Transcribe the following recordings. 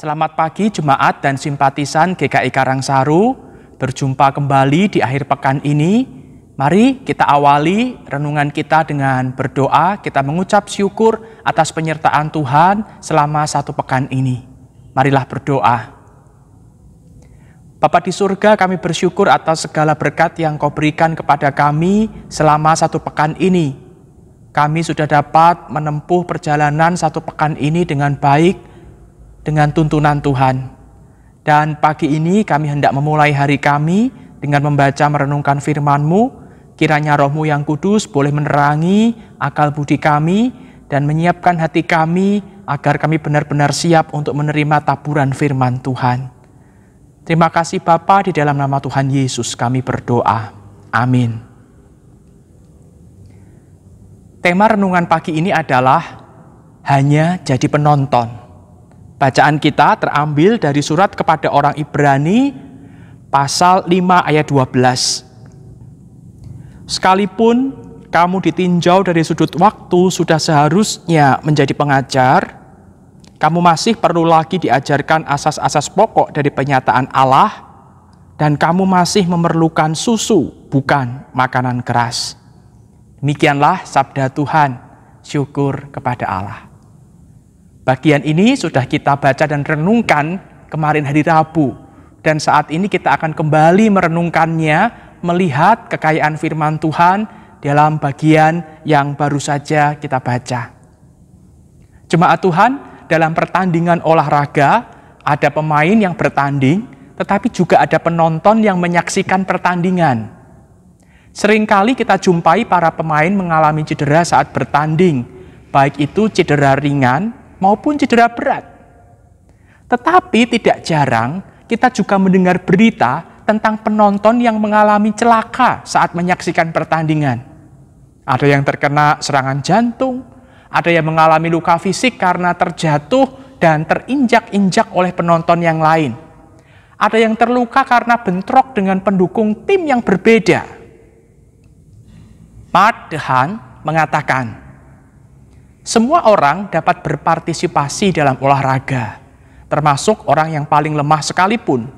Selamat pagi jemaat dan simpatisan GKI Karangsaru. Berjumpa kembali di akhir pekan ini. Mari kita awali renungan kita dengan berdoa, kita mengucap syukur atas penyertaan Tuhan selama satu pekan ini. Marilah berdoa. Bapa di surga, kami bersyukur atas segala berkat yang kau berikan kepada kami selama satu pekan ini. Kami sudah dapat menempuh perjalanan satu pekan ini dengan baik, dengan tuntunan Tuhan. Dan pagi ini kami hendak memulai hari kami dengan membaca merenungkan firman-Mu, kiranya rohmu yang kudus boleh menerangi akal budi kami dan menyiapkan hati kami agar kami benar-benar siap untuk menerima taburan firman Tuhan. Terima kasih Bapa di dalam nama Tuhan Yesus kami berdoa. Amin. Tema renungan pagi ini adalah hanya jadi penonton. Bacaan kita terambil dari surat kepada orang Ibrani pasal 5 ayat 12. Sekalipun kamu ditinjau dari sudut waktu sudah seharusnya menjadi pengajar, kamu masih perlu lagi diajarkan asas-asas pokok dari penyataan Allah dan kamu masih memerlukan susu bukan makanan keras. Demikianlah sabda Tuhan. Syukur kepada Allah. Bagian ini sudah kita baca dan renungkan kemarin hari Rabu. Dan saat ini kita akan kembali merenungkannya, melihat kekayaan firman Tuhan dalam bagian yang baru saja kita baca. Jemaat Tuhan, dalam pertandingan olahraga ada pemain yang bertanding, tetapi juga ada penonton yang menyaksikan pertandingan. Seringkali kita jumpai para pemain mengalami cedera saat bertanding, baik itu cedera ringan maupun cedera berat. Tetapi tidak jarang kita juga mendengar berita tentang penonton yang mengalami celaka saat menyaksikan pertandingan. Ada yang terkena serangan jantung, ada yang mengalami luka fisik karena terjatuh dan terinjak-injak oleh penonton yang lain. Ada yang terluka karena bentrok dengan pendukung tim yang berbeda. Pat Dehan mengatakan, semua orang dapat berpartisipasi dalam olahraga, termasuk orang yang paling lemah sekalipun.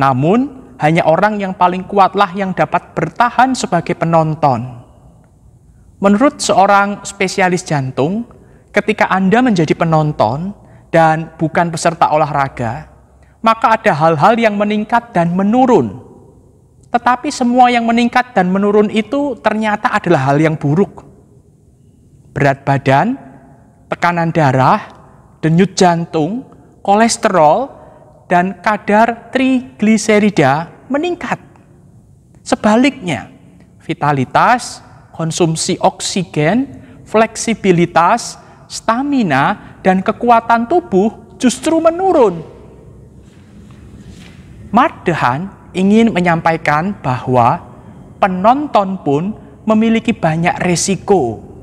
Namun, hanya orang yang paling kuatlah yang dapat bertahan sebagai penonton. Menurut seorang spesialis jantung, ketika Anda menjadi penonton dan bukan peserta olahraga, maka ada hal-hal yang meningkat dan menurun. Tetapi semua yang meningkat dan menurun itu ternyata adalah hal yang buruk berat badan, tekanan darah, denyut jantung, kolesterol, dan kadar trigliserida meningkat. Sebaliknya, vitalitas, konsumsi oksigen, fleksibilitas, stamina, dan kekuatan tubuh justru menurun. Mardahan ingin menyampaikan bahwa penonton pun memiliki banyak resiko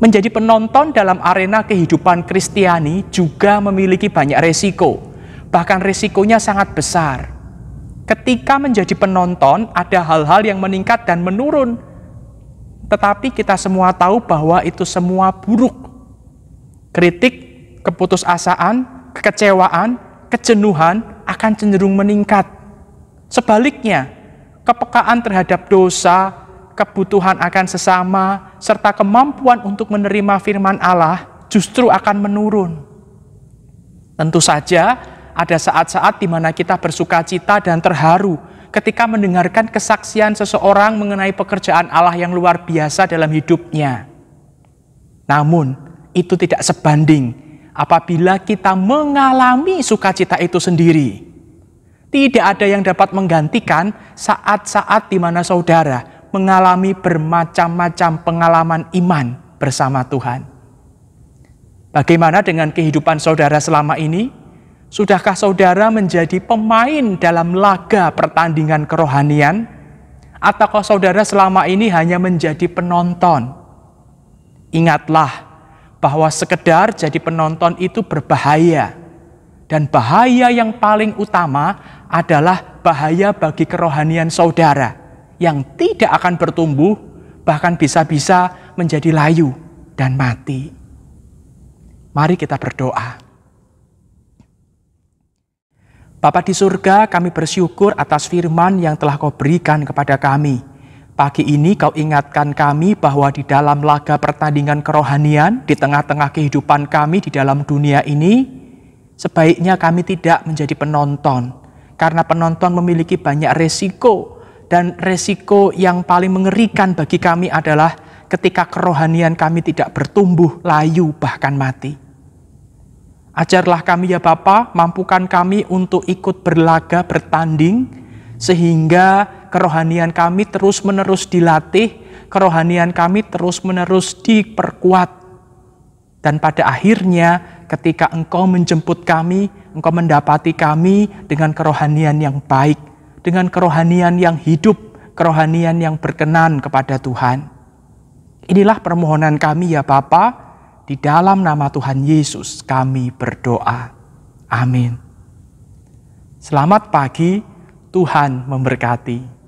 Menjadi penonton dalam arena kehidupan Kristiani juga memiliki banyak resiko, bahkan resikonya sangat besar. Ketika menjadi penonton, ada hal-hal yang meningkat dan menurun, tetapi kita semua tahu bahwa itu semua buruk. Kritik, keputusasaan, kekecewaan, kejenuhan akan cenderung meningkat. Sebaliknya, kepekaan terhadap dosa, kebutuhan akan sesama, serta kemampuan untuk menerima firman Allah justru akan menurun. Tentu saja, ada saat-saat di mana kita bersuka cita dan terharu ketika mendengarkan kesaksian seseorang mengenai pekerjaan Allah yang luar biasa dalam hidupnya. Namun, itu tidak sebanding apabila kita mengalami sukacita itu sendiri. Tidak ada yang dapat menggantikan saat-saat di mana saudara mengalami bermacam-macam pengalaman iman bersama Tuhan. Bagaimana dengan kehidupan saudara selama ini? Sudahkah saudara menjadi pemain dalam laga pertandingan kerohanian? Ataukah saudara selama ini hanya menjadi penonton? Ingatlah bahwa sekedar jadi penonton itu berbahaya. Dan bahaya yang paling utama adalah bahaya bagi kerohanian saudara yang tidak akan bertumbuh, bahkan bisa-bisa menjadi layu dan mati. Mari kita berdoa. Bapa di surga, kami bersyukur atas firman yang telah kau berikan kepada kami. Pagi ini kau ingatkan kami bahwa di dalam laga pertandingan kerohanian, di tengah-tengah kehidupan kami di dalam dunia ini, sebaiknya kami tidak menjadi penonton. Karena penonton memiliki banyak resiko dan resiko yang paling mengerikan bagi kami adalah ketika kerohanian kami tidak bertumbuh, layu, bahkan mati. Ajarlah kami ya Bapa, mampukan kami untuk ikut berlaga, bertanding, sehingga kerohanian kami terus-menerus dilatih, kerohanian kami terus-menerus diperkuat. Dan pada akhirnya ketika engkau menjemput kami, engkau mendapati kami dengan kerohanian yang baik, dengan kerohanian yang hidup, kerohanian yang berkenan kepada Tuhan. Inilah permohonan kami ya Bapa, di dalam nama Tuhan Yesus kami berdoa. Amin. Selamat pagi, Tuhan memberkati.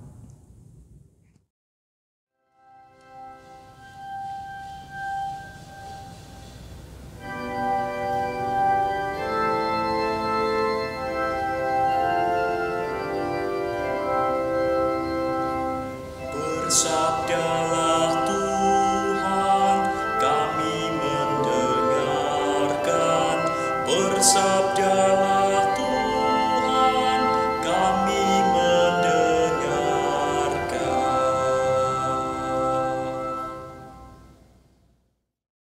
up,